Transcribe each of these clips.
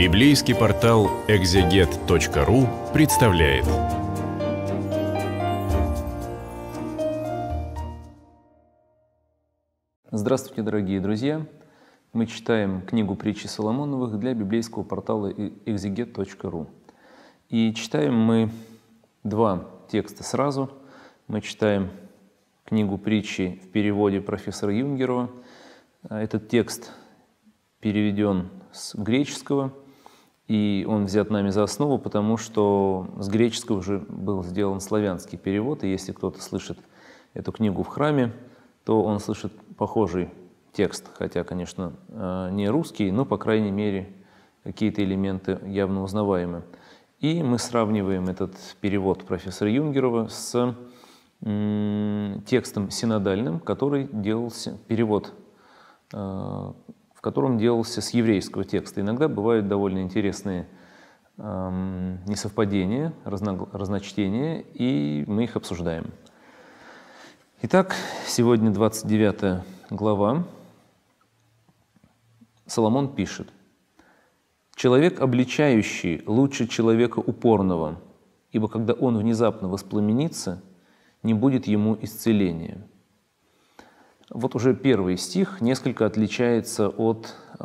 Библейский портал экзегет.ру представляет. Здравствуйте, дорогие друзья! Мы читаем книгу «Притчи Соломоновых» для библейского портала экзегет.ру. И читаем мы два текста сразу. Мы читаем книгу «Притчи» в переводе профессора Юнгерова. Этот текст переведен с греческого – и он взят нами за основу, потому что с греческого уже был сделан славянский перевод, и если кто-то слышит эту книгу в храме, то он слышит похожий текст, хотя, конечно, э, не русский, но, по крайней мере, какие-то элементы явно узнаваемы. И мы сравниваем этот перевод профессора Юнгерова с текстом синодальным, который делался, перевод э, в котором делался с еврейского текста. Иногда бывают довольно интересные эм, несовпадения, разно, разночтения, и мы их обсуждаем. Итак, сегодня 29 глава. Соломон пишет. «Человек, обличающий, лучше человека упорного, ибо когда он внезапно воспламенится, не будет ему исцеления». Вот уже первый стих несколько отличается от, э,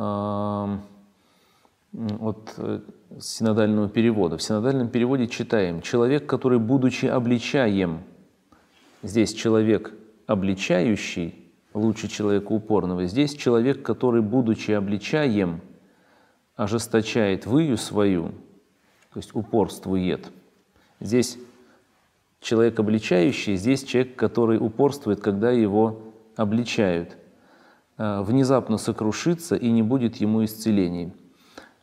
от э, синодального перевода. В синодальном переводе читаем «человек, который, будучи обличаем», здесь человек обличающий, лучше человека упорного, здесь человек, который, будучи обличаем, ожесточает выю свою, то есть упорствует. Здесь человек обличающий, здесь человек, который упорствует, когда его обличают, э, внезапно сокрушится и не будет ему исцелений.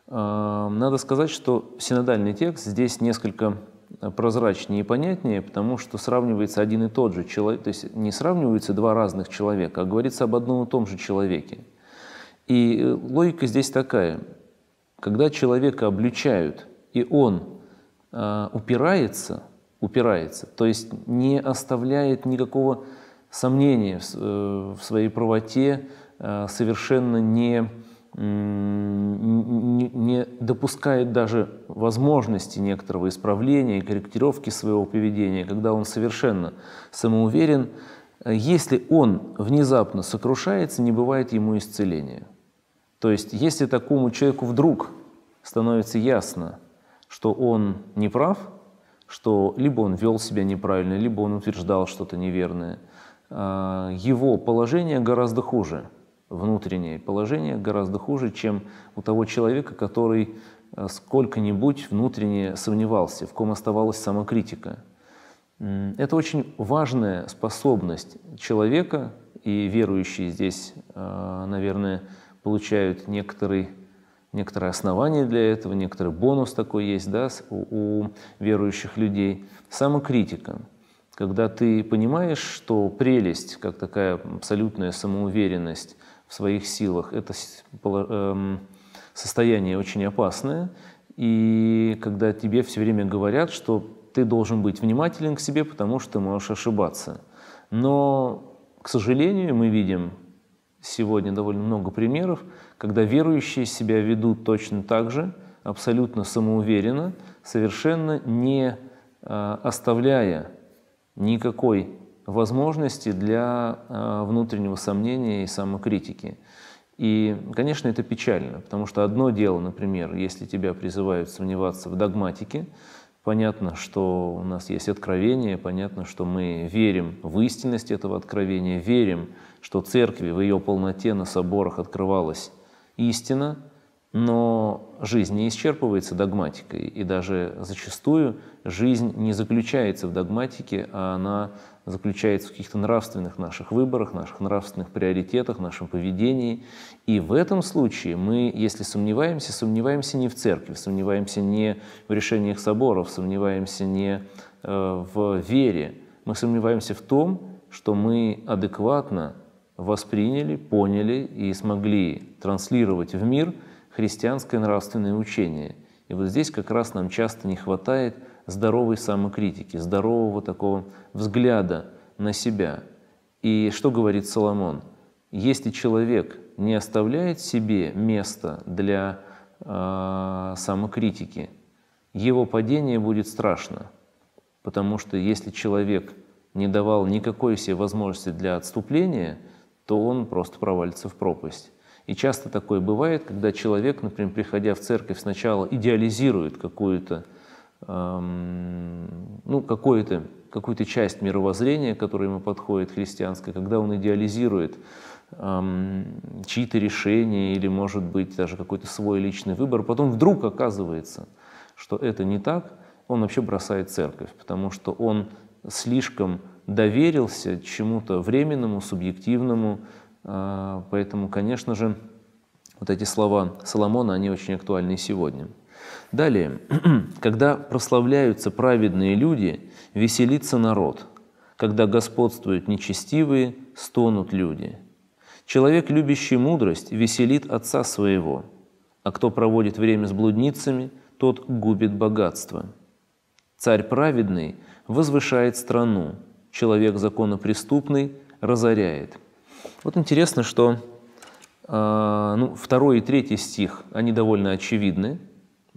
Э, надо сказать, что синодальный текст здесь несколько э, прозрачнее и понятнее, потому что сравнивается один и тот же человек, то есть не сравниваются два разных человека, а говорится об одном и том же человеке. И логика здесь такая, когда человека обличают, и он упирается, упирается, то есть не оставляет никакого сомнения э, в своей правоте, э, совершенно не, не, не допускает даже возможности некоторого исправления и корректировки своего поведения, когда он совершенно самоуверен. Если он внезапно сокрушается, не бывает ему исцеления. То есть, если такому человеку вдруг становится ясно, что он не прав, что либо он вел себя неправильно, либо он утверждал что-то неверное – Э, его положение гораздо хуже, внутреннее положение гораздо хуже, чем у того человека, который э, сколько-нибудь внутренне сомневался, в ком оставалась самокритика. Это очень важная способность человека, и верующие здесь, э, наверное, получают некоторые некоторые основания для этого, некоторый бонус такой есть да, у, у верующих людей. Самокритика – когда ты понимаешь, что прелесть, как такая абсолютная самоуверенность в своих силах, это эм, состояние очень опасное, и когда тебе все время говорят, что ты должен быть внимателен к себе, потому что ты можешь ошибаться. Но, к сожалению, мы видим сегодня довольно много примеров, когда верующие себя ведут точно так же, абсолютно самоуверенно, совершенно не э, оставляя никакой возможности для э, внутреннего сомнения и самокритики. И, конечно, это печально, потому что одно дело, например, если тебя призывают сомневаться в догматике, понятно, что у нас есть откровение, понятно, что мы верим в истинность этого откровения, верим, что церкви в ее полноте на соборах открывалась истина – но жизнь не исчерпывается догматикой, и даже зачастую жизнь не заключается в догматике, а она заключается в каких-то нравственных наших выборах, наших нравственных приоритетах, нашем поведении. И в этом случае мы, если сомневаемся, сомневаемся не в церкви, сомневаемся не в решениях соборов, сомневаемся не э, в вере, мы сомневаемся в том, что мы адекватно восприняли, поняли и смогли транслировать в мир – христианское нравственное учение. И вот здесь как раз нам часто не хватает здоровой самокритики, здорового такого взгляда на себя. И что говорит Соломон? Если человек не оставляет себе места для э, самокритики, его падение будет страшно, потому что если человек не давал никакой себе возможности для отступления, то он просто провалится в пропасть. И часто такое бывает, когда человек, например, приходя в церковь, сначала идеализирует какую-то эм, ну, какую-то какую часть мировоззрения, которая ему подходит, христианское, когда он идеализирует эм, чьи-то решения или, может быть, даже какой-то свой личный выбор, потом вдруг оказывается, что это не так, он вообще бросает церковь, потому что он слишком доверился чему-то временному, субъективному, а, поэтому, конечно же, вот эти слова Соломона, они очень актуальны сегодня. Далее, когда прославляются праведные люди, веселится народ. Когда господствуют нечестивые, стонут люди. Человек, любящий мудрость, веселит отца своего, а кто проводит время с блудницами, тот губит богатство. Царь праведный возвышает страну, человек законопреступный разоряет – вот интересно, что э, ну, второй и третий стих, они довольно очевидны.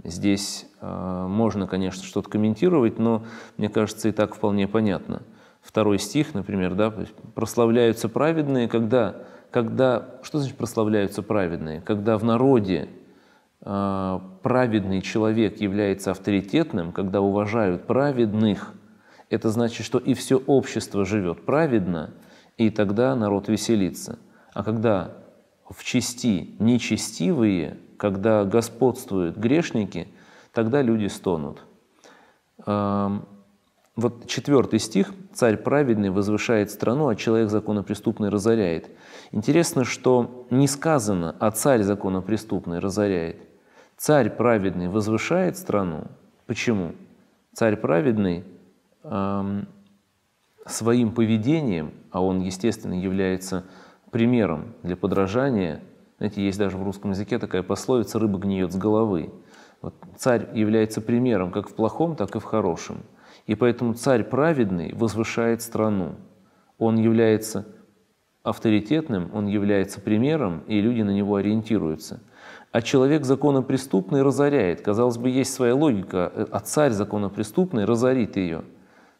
Здесь э, можно, конечно, что-то комментировать, но мне кажется, и так вполне понятно. Второй стих, например, да, прославляются праведные, когда, когда, что значит прославляются праведные? Когда в народе э, праведный человек является авторитетным, когда уважают праведных, это значит, что и все общество живет праведно – и тогда народ веселится. А когда в чести нечестивые, когда господствуют грешники, тогда люди стонут. Эм, вот четвертый стих «Царь праведный возвышает страну, а человек законопреступный разоряет». Интересно, что не сказано, а царь законопреступный разоряет. Царь праведный возвышает страну. Почему? Царь праведный эм, своим поведением, а он, естественно, является примером для подражания, знаете, есть даже в русском языке такая пословица «рыба гниет с головы». Вот царь является примером как в плохом, так и в хорошем. И поэтому царь праведный возвышает страну. Он является авторитетным, он является примером, и люди на него ориентируются. А человек законопреступный разоряет. Казалось бы, есть своя логика, э, а царь законопреступный разорит ее.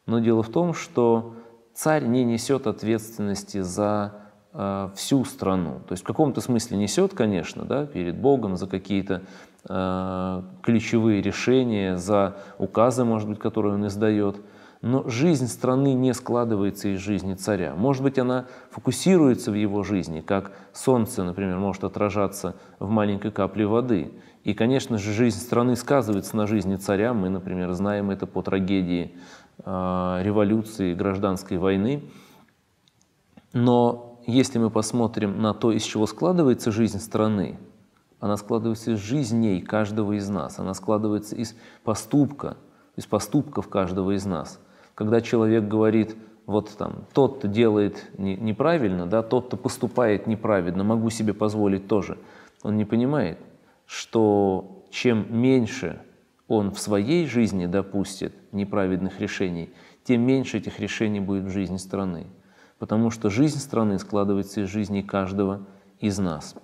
Но дело в том, что царь не несет ответственности за э, всю страну. То есть в каком-то смысле несет, конечно, да, перед Богом за какие-то э, ключевые решения, за указы, может быть, которые он издает. Но жизнь страны не складывается из жизни царя. Может быть, она фокусируется в его жизни, как солнце, например, может отражаться в маленькой капле воды. И, конечно же, жизнь страны сказывается на жизни царя. Мы, например, знаем это по трагедии Э, революции, гражданской войны. Но если мы посмотрим на то, из чего складывается жизнь страны, она складывается из жизней каждого из нас, она складывается из поступка, из поступков каждого из нас. Когда человек говорит, вот там, тот-то делает неправильно, да, тот-то поступает неправильно, могу себе позволить тоже, он не понимает, что чем меньше он в своей жизни допустит неправедных решений, тем меньше этих решений будет в жизни страны. Потому что жизнь страны складывается из жизни каждого из нас.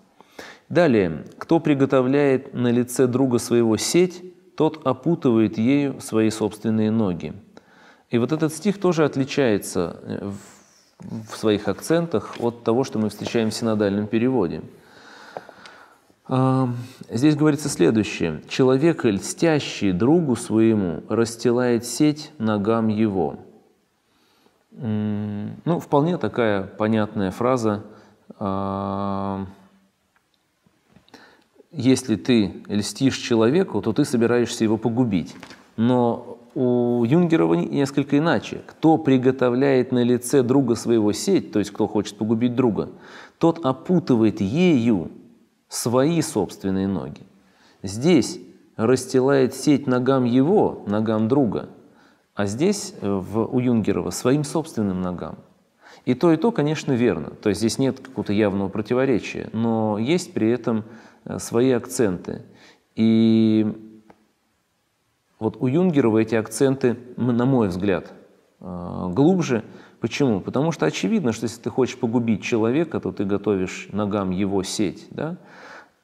Далее, кто приготовляет на лице друга своего сеть, тот опутывает ею свои собственные ноги. И вот этот стих тоже отличается э, в, в своих акцентах от того, что мы встречаем в синодальном переводе – Здесь говорится следующее. «Человек, льстящий другу своему, расстилает сеть ногам его». Ну, вполне такая понятная фраза. Если ты льстишь человеку, то ты собираешься его погубить. Но у Юнгерова несколько иначе. Кто приготовляет на лице друга своего сеть, то есть кто хочет погубить друга, тот опутывает ею свои собственные ноги. Здесь расстилает сеть ногам его, ногам друга, а здесь э, в, у Юнгерова своим собственным ногам. И то, и то, конечно, верно. То есть здесь нет какого-то явного противоречия, но есть при этом э, свои акценты. И вот у Юнгерова эти акценты, на мой взгляд, э, глубже. Почему? Потому что очевидно, что если ты хочешь погубить человека, то ты готовишь ногам его сеть. Да?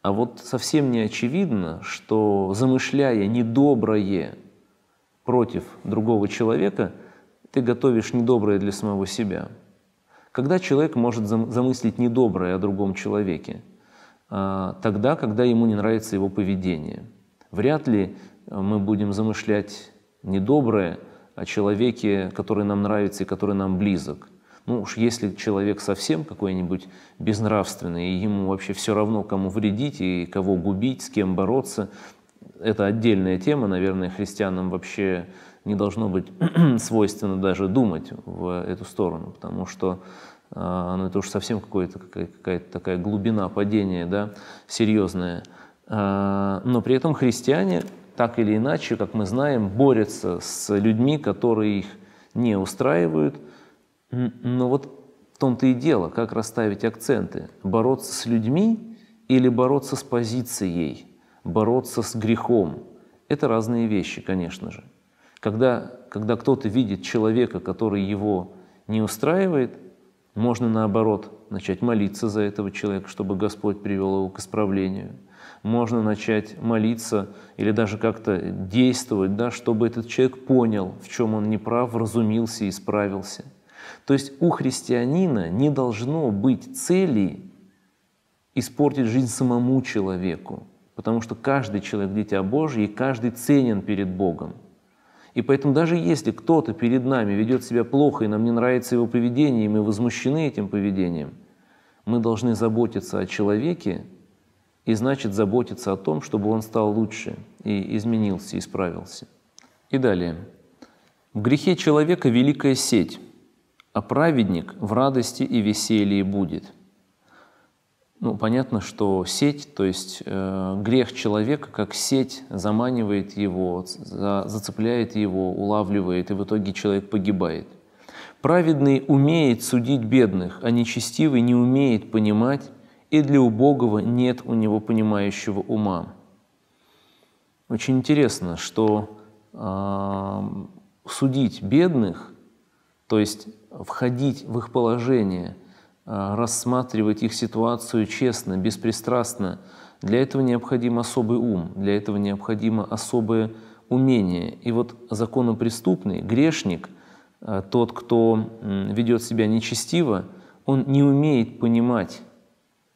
А вот совсем не очевидно, что замышляя недоброе против другого человека, ты готовишь недоброе для самого себя. Когда человек может замыслить недоброе о другом человеке? А, тогда, когда ему не нравится его поведение. Вряд ли э, мы будем замышлять недоброе о человеке, который нам нравится и который нам близок – ну уж если человек совсем какой-нибудь безнравственный, и ему вообще все равно, кому вредить и кого губить, с кем бороться, это отдельная тема, наверное, христианам вообще не должно быть свойственно даже думать в эту сторону, потому что а, ну, это уж совсем какая-то какая такая глубина падения, да, серьезная. А, но при этом христиане, так или иначе, как мы знаем, борются с людьми, которые их не устраивают – но вот в том-то и дело, как расставить акценты. Бороться с людьми или бороться с позицией, бороться с грехом. Это разные вещи, конечно же. Когда, когда кто-то видит человека, который его не устраивает, можно наоборот начать молиться за этого человека, чтобы Господь привел его к исправлению. Можно начать молиться или даже как-то действовать, да, чтобы этот человек понял, в чем он неправ, разумился и исправился – то есть у христианина не должно быть цели испортить жизнь самому человеку, потому что каждый человек – дитя Божье, и каждый ценен перед Богом. И поэтому даже если кто-то перед нами ведет себя плохо, и нам не нравится его поведение, и мы возмущены этим поведением, мы должны заботиться о человеке, и значит заботиться о том, чтобы он стал лучше и изменился, исправился. И далее. В грехе человека великая сеть, а праведник в радости и веселье будет». Ну, понятно, что сеть, то есть э, грех человека, как сеть, заманивает его, за, зацепляет его, улавливает, и в итоге человек погибает. Праведный умеет судить бедных, а нечестивый не умеет понимать, и для убогого нет у него понимающего ума. Очень интересно, что э, судить бедных, то есть входить в их положение, э, рассматривать их ситуацию честно, беспристрастно. Для этого необходим особый ум, для этого необходимо особое умение. И вот законопреступный, грешник, э, тот, кто ведет себя нечестиво, он не умеет понимать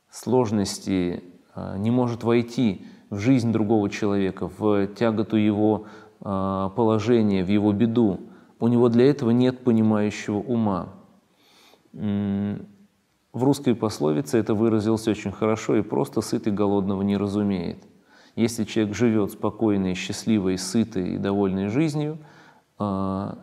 сложности, э, не может войти в жизнь другого человека, в тяготу его положения, в его беду у него для этого нет понимающего ума. В русской пословице это выразилось очень хорошо, и просто сытый голодного не разумеет. Если человек живет спокойной, счастливой, сытой и довольной жизнью, а,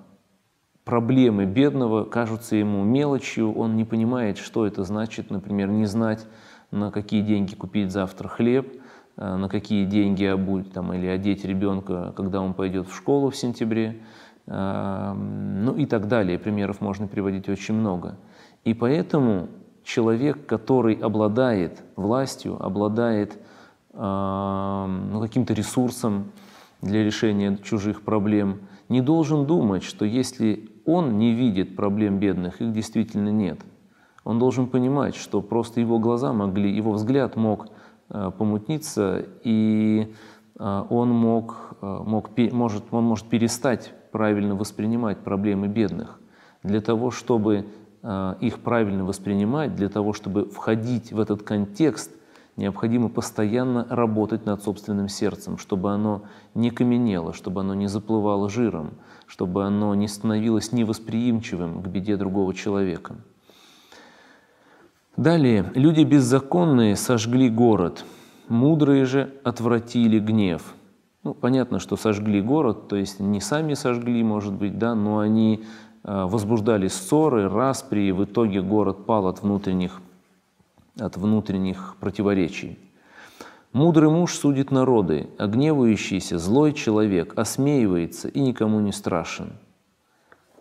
проблемы бедного кажутся ему мелочью, он не понимает, что это значит, например, не знать, на какие деньги купить завтра хлеб, а, на какие деньги обуть там, или одеть ребенка, когда он пойдет в школу в сентябре ну и так далее. Примеров можно приводить очень много. И поэтому человек, который обладает властью, обладает ну, каким-то ресурсом для решения чужих проблем, не должен думать, что если он не видит проблем бедных, их действительно нет. Он должен понимать, что просто его глаза могли, его взгляд мог э, помутниться, и э, он, мог, э, мог, может, он может перестать правильно воспринимать проблемы бедных, для того, чтобы э, их правильно воспринимать, для того, чтобы входить в этот контекст, необходимо постоянно работать над собственным сердцем, чтобы оно не каменело, чтобы оно не заплывало жиром, чтобы оно не становилось невосприимчивым к беде другого человека. Далее. «Люди беззаконные сожгли город, мудрые же отвратили гнев». Ну, понятно, что сожгли город, то есть не сами сожгли, может быть, да, но они э, возбуждали ссоры, распри, и в итоге город пал от внутренних, от внутренних противоречий. Мудрый муж судит народы, а гневающийся злой человек осмеивается и никому не страшен.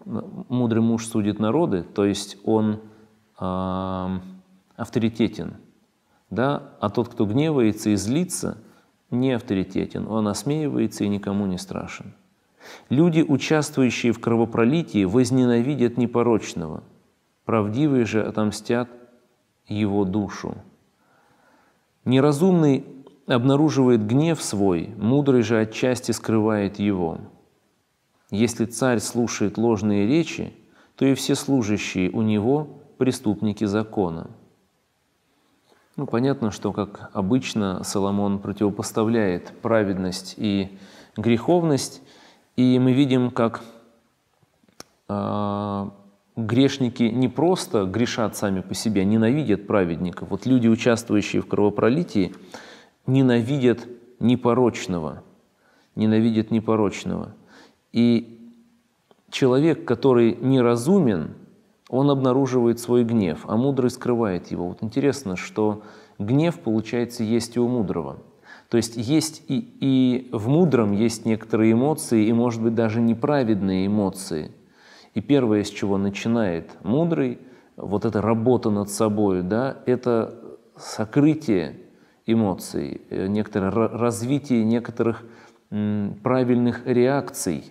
Мудрый муж судит народы, то есть он э, авторитетен, да? а тот, кто гневается и злится – не авторитетен, он осмеивается и никому не страшен. Люди, участвующие в кровопролитии, возненавидят непорочного, правдивые же отомстят его душу. Неразумный обнаруживает гнев свой, мудрый же отчасти скрывает его. Если царь слушает ложные речи, то и все служащие у него – преступники закона – ну, понятно, что, как обычно, Соломон противопоставляет праведность и греховность, и мы видим, как э, грешники не просто грешат сами по себе, ненавидят праведников. Вот люди, участвующие в кровопролитии, ненавидят непорочного, ненавидят непорочного. И человек, который неразумен – он обнаруживает свой гнев, а мудрый скрывает его. Вот интересно, что гнев, получается, есть и у мудрого. То есть есть и, и в мудром есть некоторые эмоции, и, может быть, даже неправедные эмоции. И первое, с чего начинает мудрый, вот эта работа над собой, да, это сокрытие эмоций, э, некоторое развитие некоторых правильных реакций,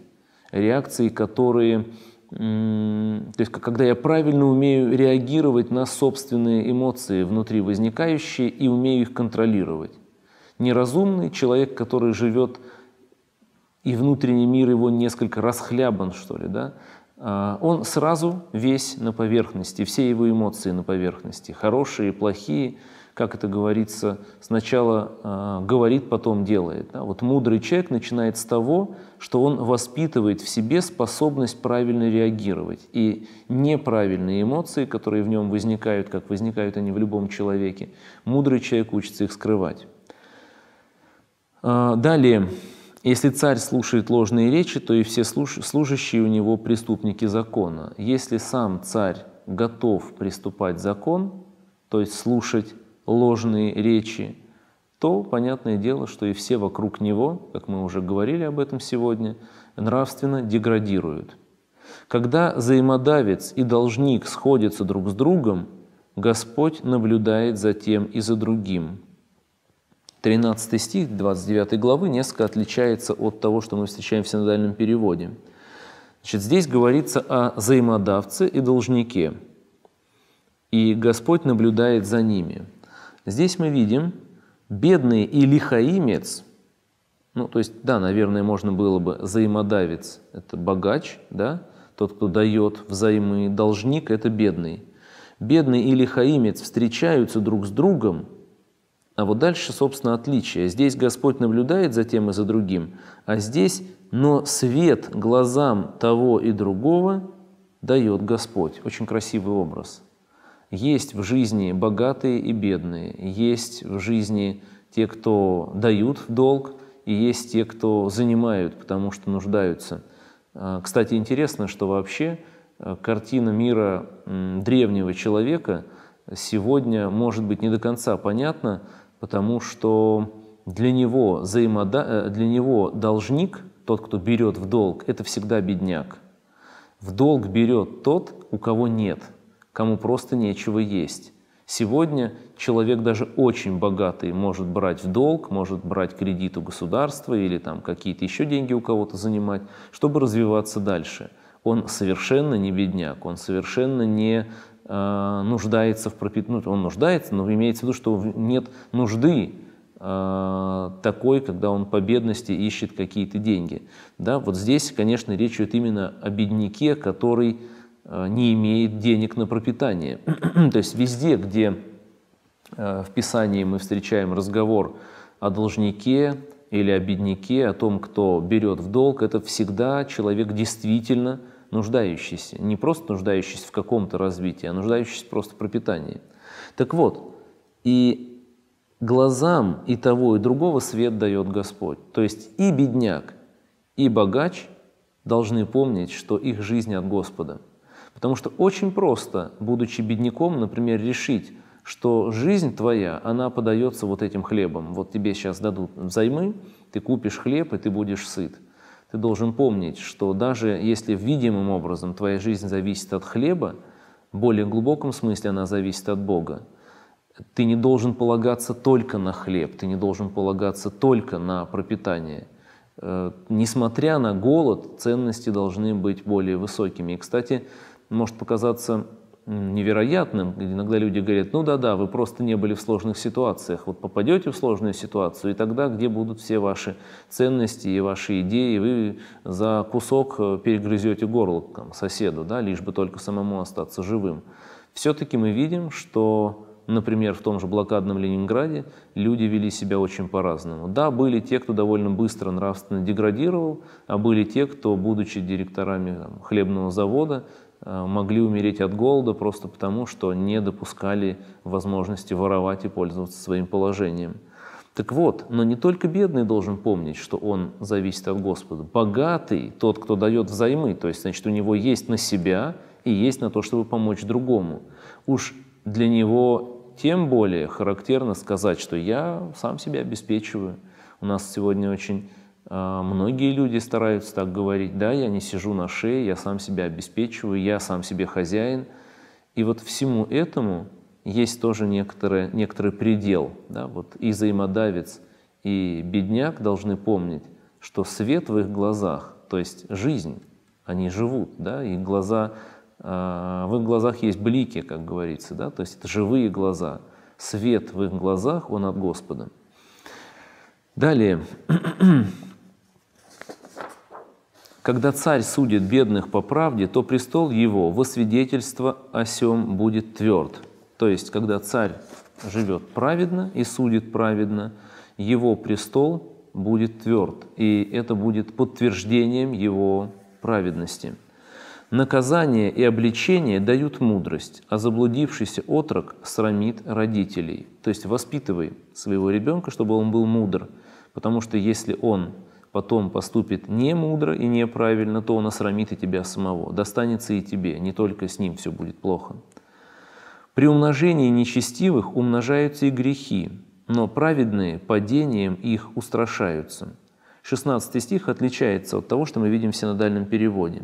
реакций, которые то есть когда я правильно умею реагировать на собственные эмоции внутри возникающие и умею их контролировать. Неразумный человек, который живет и внутренний мир его несколько расхлябан, что ли, да, а, он сразу весь на поверхности, все его эмоции на поверхности, хорошие, плохие, как это говорится, сначала э, говорит, потом делает. Да? Вот мудрый человек начинает с того, что он воспитывает в себе способность правильно реагировать. И неправильные эмоции, которые в нем возникают, как возникают они в любом человеке, мудрый человек учится их скрывать. Э, далее. Если царь слушает ложные речи, то и все служ... служащие у него преступники закона. Если сам царь готов приступать закон, то есть слушать ложные речи, то понятное дело, что и все вокруг него, как мы уже говорили об этом сегодня, нравственно деградируют. Когда взаимодавец и должник сходятся друг с другом, Господь наблюдает за тем и за другим. 13 стих 29 главы несколько отличается от того, что мы встречаем в синодальном переводе. Значит, здесь говорится о взаимодавце и должнике, и Господь наблюдает за ними – Здесь мы видим бедный и лихаимец, ну, то есть, да, наверное, можно было бы взаимодавец – это богач, да, тот, кто дает взаймы, должник – это бедный. Бедный и лихаимец встречаются друг с другом, а вот дальше, собственно, отличие. Здесь Господь наблюдает за тем и за другим, а здесь, но свет глазам того и другого дает Господь. Очень красивый образ – есть в жизни богатые и бедные, есть в жизни те, кто дают долг, и есть те, кто занимают, потому что нуждаются. А, кстати, интересно, что вообще э, картина мира древнего человека сегодня может быть не до конца понятна, потому что для него, взаимода... Э, для него должник, тот, кто берет в долг, это всегда бедняк. В долг берет тот, у кого нет – кому просто нечего есть. Сегодня человек даже очень богатый может брать в долг, может брать кредит у государства или там какие-то еще деньги у кого-то занимать, чтобы развиваться дальше. Он совершенно не бедняк, он совершенно не э, нуждается в пропитании, ну, он нуждается, но имеется в виду, что нет нужды э, такой, когда он по бедности ищет какие-то деньги. Да? Вот здесь, конечно, речь идет именно о бедняке, который Э, не имеет денег на пропитание. То есть везде, где э, в Писании мы встречаем разговор о должнике или о бедняке, о том, кто берет в долг, это всегда человек действительно нуждающийся. Не просто нуждающийся в каком-то развитии, а нуждающийся просто в пропитании. Так вот, и глазам и того, и другого свет дает Господь. То есть и бедняк, и богач должны помнить, что их жизнь от Господа – Потому что очень просто, будучи бедняком, например, решить, что жизнь твоя, она подается вот этим хлебом. Вот тебе сейчас дадут взаймы, ты купишь хлеб, и ты будешь сыт. Ты должен помнить, что даже если видимым образом твоя жизнь зависит от хлеба, в более глубоком смысле она зависит от Бога. Ты не должен полагаться только на хлеб, ты не должен полагаться только на пропитание. Э, несмотря на голод, ценности должны быть более высокими. И, кстати, может показаться невероятным. Иногда люди говорят, ну да-да, вы просто не были в сложных ситуациях. Вот попадете в сложную ситуацию, и тогда где будут все ваши ценности и ваши идеи, вы за кусок э, перегрызете горло там, соседу, да, лишь бы только самому остаться живым. Все-таки мы видим, что Например, в том же блокадном Ленинграде люди вели себя очень по-разному. Да, были те, кто довольно быстро нравственно деградировал, а были те, кто, будучи директорами там, хлебного завода, Э, могли умереть от голода просто потому, что не допускали возможности воровать и пользоваться своим положением. Так вот, но не только бедный должен помнить, что он зависит от Господа. Богатый – тот, кто дает взаймы, то есть, значит, у него есть на себя и есть на то, чтобы помочь другому. Уж для него тем более характерно сказать, что я сам себя обеспечиваю. У нас сегодня очень а, многие люди стараются так говорить, да, я не сижу на шее, я сам себя обеспечиваю, я сам себе хозяин. И вот всему этому есть тоже некоторое, некоторый предел. Да? Вот и взаимодавец, и бедняк должны помнить, что свет в их глазах, то есть жизнь, они живут, да, и глаза, э, в их глазах есть блики, как говорится, да, то есть это живые глаза. Свет в их глазах, он от Господа. Далее. Когда царь судит бедных по правде, то престол его во свидетельство о сем будет тверд». То есть, когда царь живет праведно и судит праведно, его престол будет тверд, и это будет подтверждением его праведности. Наказание и обличение дают мудрость, а заблудившийся отрок срамит родителей. То есть воспитывай своего ребенка, чтобы он был мудр, потому что если он потом поступит не мудро и неправильно, то он осрамит и тебя самого. Достанется и тебе, не только с ним все будет плохо. При умножении нечестивых умножаются и грехи, но праведные падением их устрашаются. 16 стих отличается от того, что мы видим в синодальном переводе.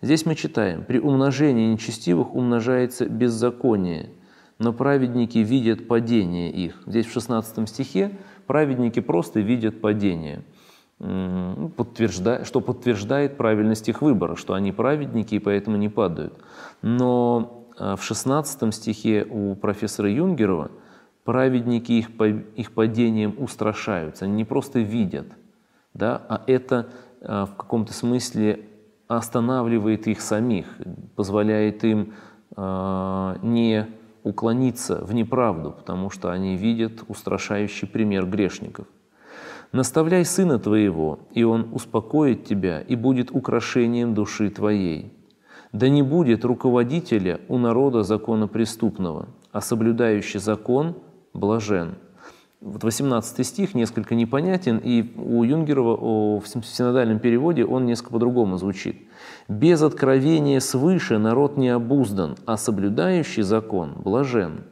Здесь мы читаем, при умножении нечестивых умножается беззаконие, но праведники видят падение их. Здесь в 16 стихе праведники просто видят падение – подтвержда... что подтверждает правильность их выбора, что они праведники и поэтому не падают. Но а, в 16 стихе у профессора Юнгерова праведники их, их падением устрашаются, они не просто видят, да, а это а, в каком-то смысле останавливает их самих, позволяет им а, не уклониться в неправду, потому что они видят устрашающий пример грешников. Наставляй сына твоего, и он успокоит тебя и будет украшением души твоей. Да не будет руководителя у народа закона преступного, а соблюдающий закон блажен». Вот 18 стих несколько непонятен, и у Юнгерова в синодальном переводе он несколько по-другому звучит. «Без откровения свыше народ не обуздан, а соблюдающий закон блажен».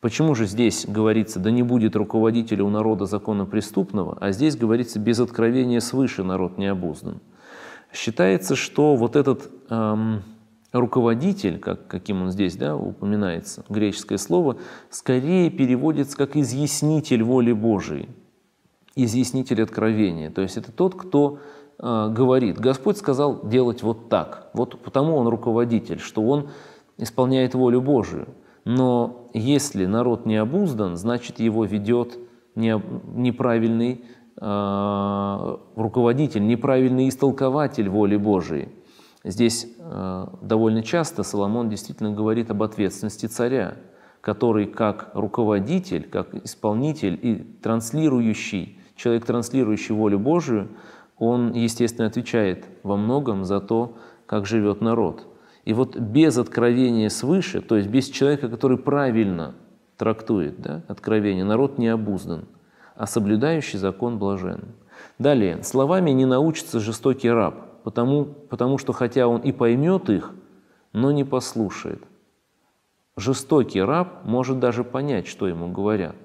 Почему же здесь говорится, да не будет руководителя у народа закона преступного, а здесь говорится, без откровения свыше народ необуздан. Считается, что вот этот эм, руководитель, как, каким он здесь да, упоминается, греческое слово, скорее переводится как изъяснитель воли Божией, изъяснитель откровения. То есть это тот, кто э, говорит, Господь сказал делать вот так, вот потому он руководитель, что он исполняет волю Божию. Но если народ не обуздан, значит его ведет неправильный э, руководитель, неправильный истолкователь воли Божией. Здесь э, довольно часто Соломон действительно говорит об ответственности царя, который как руководитель, как исполнитель и транслирующий, человек, транслирующий волю Божию, он, естественно, отвечает во многом за то, как живет народ – и вот без откровения свыше, то есть без человека, который правильно трактует да, откровение, народ не обуздан, а соблюдающий закон блажен. Далее, словами не научится жестокий раб, потому, потому что хотя он и поймет их, но не послушает. Жестокий раб может даже понять, что ему говорят,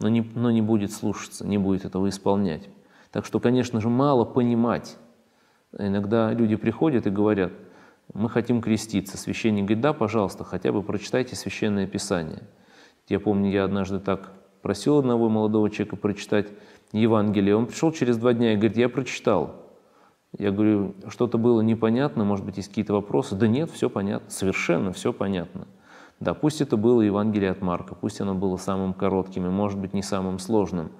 но не, но не будет слушаться, не будет этого исполнять. Так что, конечно же, мало понимать. Иногда люди приходят и говорят – мы хотим креститься. Священник говорит, да, пожалуйста, хотя бы прочитайте Священное Писание. Я помню, я однажды так просил одного молодого человека прочитать Евангелие. Он пришел через два дня и говорит, я прочитал. Я говорю, что-то было непонятно, может быть, есть какие-то вопросы. Да нет, все понятно, совершенно все понятно. Да, пусть это было Евангелие от Марка, пусть оно было самым коротким и, может быть, не самым сложным.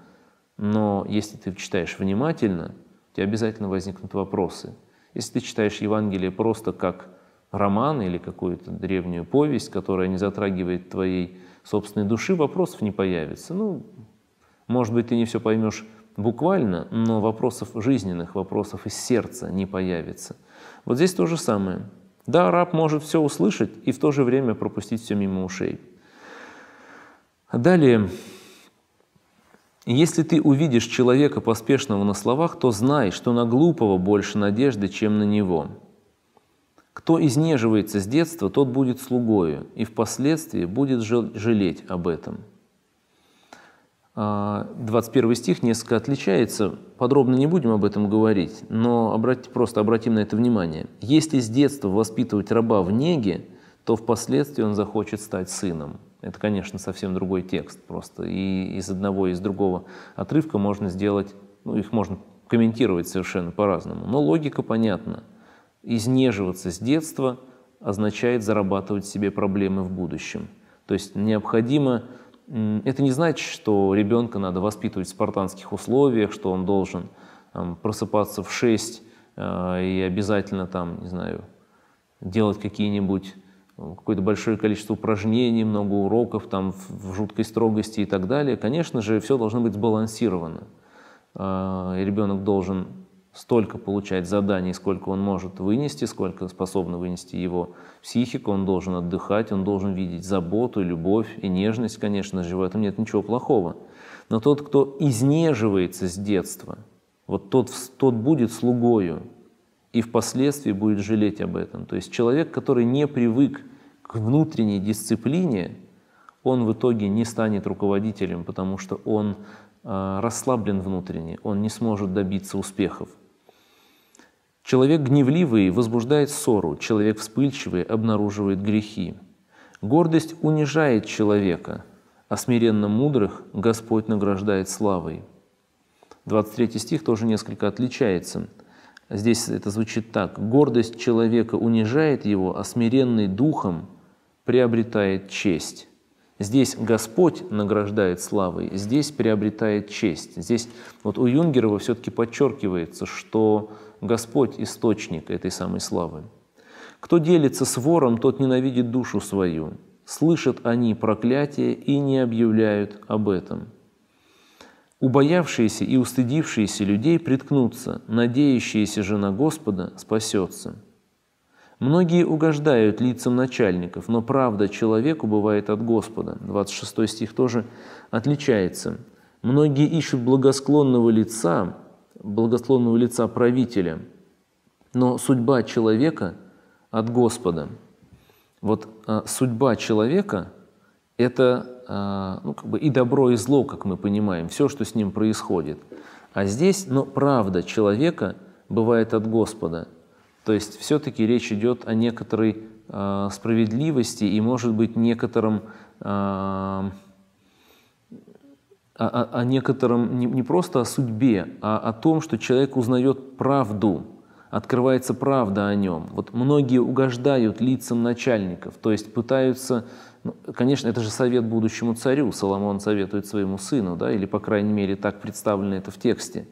Но если ты читаешь внимательно, у тебя обязательно возникнут вопросы – если ты читаешь Евангелие просто как роман или какую-то древнюю повесть, которая не затрагивает твоей собственной души, вопросов не появится. Ну, может быть, ты не все поймешь буквально, но вопросов жизненных, вопросов из сердца не появится. Вот здесь то же самое. Да, раб может все услышать и в то же время пропустить все мимо ушей. Далее, если ты увидишь человека поспешного на словах, то знай, что на глупого больше надежды, чем на него. Кто изнеживается с детства, тот будет слугою, и впоследствии будет жалеть об этом. 21 а, стих несколько отличается, подробно не будем об этом говорить, но обратите, просто обратим на это внимание. Если с детства воспитывать раба в неге, то впоследствии он захочет стать сыном – это, конечно, совсем другой текст просто. И из одного и из другого отрывка можно сделать, ну, их можно комментировать совершенно по-разному. Но логика понятна. Изнеживаться с детства означает зарабатывать себе проблемы в будущем. То есть необходимо... Это не значит, что ребенка надо воспитывать в спартанских условиях, что он должен там, просыпаться в 6 э, и обязательно там, не знаю, делать какие-нибудь какое-то большое количество упражнений, много уроков там в жуткой строгости и так далее, конечно же, все должно быть сбалансировано. А, и ребенок должен столько получать заданий, сколько он может вынести, сколько способна вынести его психика, он должен отдыхать, он должен видеть заботу, любовь и нежность, конечно же, в этом нет ничего плохого. Но тот, кто изнеживается с детства, вот тот, тот будет слугою, и впоследствии будет жалеть об этом. То есть человек, который не привык к внутренней дисциплине, он в итоге не станет руководителем, потому что он э, расслаблен внутренне, он не сможет добиться успехов. Человек гневливый возбуждает ссору, человек вспыльчивый обнаруживает грехи. Гордость унижает человека, а смиренно мудрых Господь награждает славой. 23 стих тоже несколько отличается – Здесь это звучит так. Гордость человека унижает его, а смиренный духом приобретает честь. Здесь Господь награждает славой, здесь приобретает честь. Здесь вот у Юнгерова все-таки подчеркивается, что Господь – источник этой самой славы. Кто делится с вором, тот ненавидит душу свою. Слышат они проклятие и не объявляют об этом. Убоявшиеся и устыдившиеся людей приткнутся, надеющиеся же на Господа спасется. Многие угождают лицам начальников, но правда человеку бывает от Господа. 26 стих тоже отличается. Многие ищут благосклонного лица, благосклонного лица правителя, но судьба человека от Господа. Вот а, судьба человека – это а, ну, как бы и добро, и зло, как мы понимаем, все, что с ним происходит. А здесь, но правда человека бывает от Господа. То есть все-таки речь идет о некоторой э, справедливости и, может быть, некотором, э, о, о, о некотором не, не просто о судьбе, а о том, что человек узнает правду, открывается правда о нем. Вот многие угождают лицам начальников, то есть пытаются ну, конечно, это же совет будущему царю, Соломон советует своему сыну, да, или, по крайней мере, так представлено это в тексте,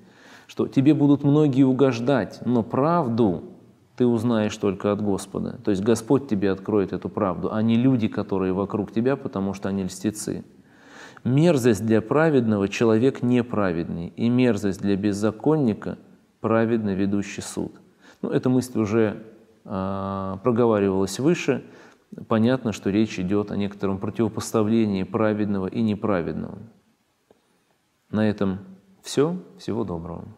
что тебе будут многие угождать, но правду ты узнаешь только от Господа. То есть Господь тебе откроет эту правду, а не люди, которые вокруг тебя, потому что они льстецы. Мерзость для праведного – человек неправедный, и мерзость для беззаконника – праведно ведущий суд. Ну, эта мысль уже э, проговаривалась выше – понятно, что речь идет о некотором противопоставлении праведного и неправедного. На этом все. Всего доброго.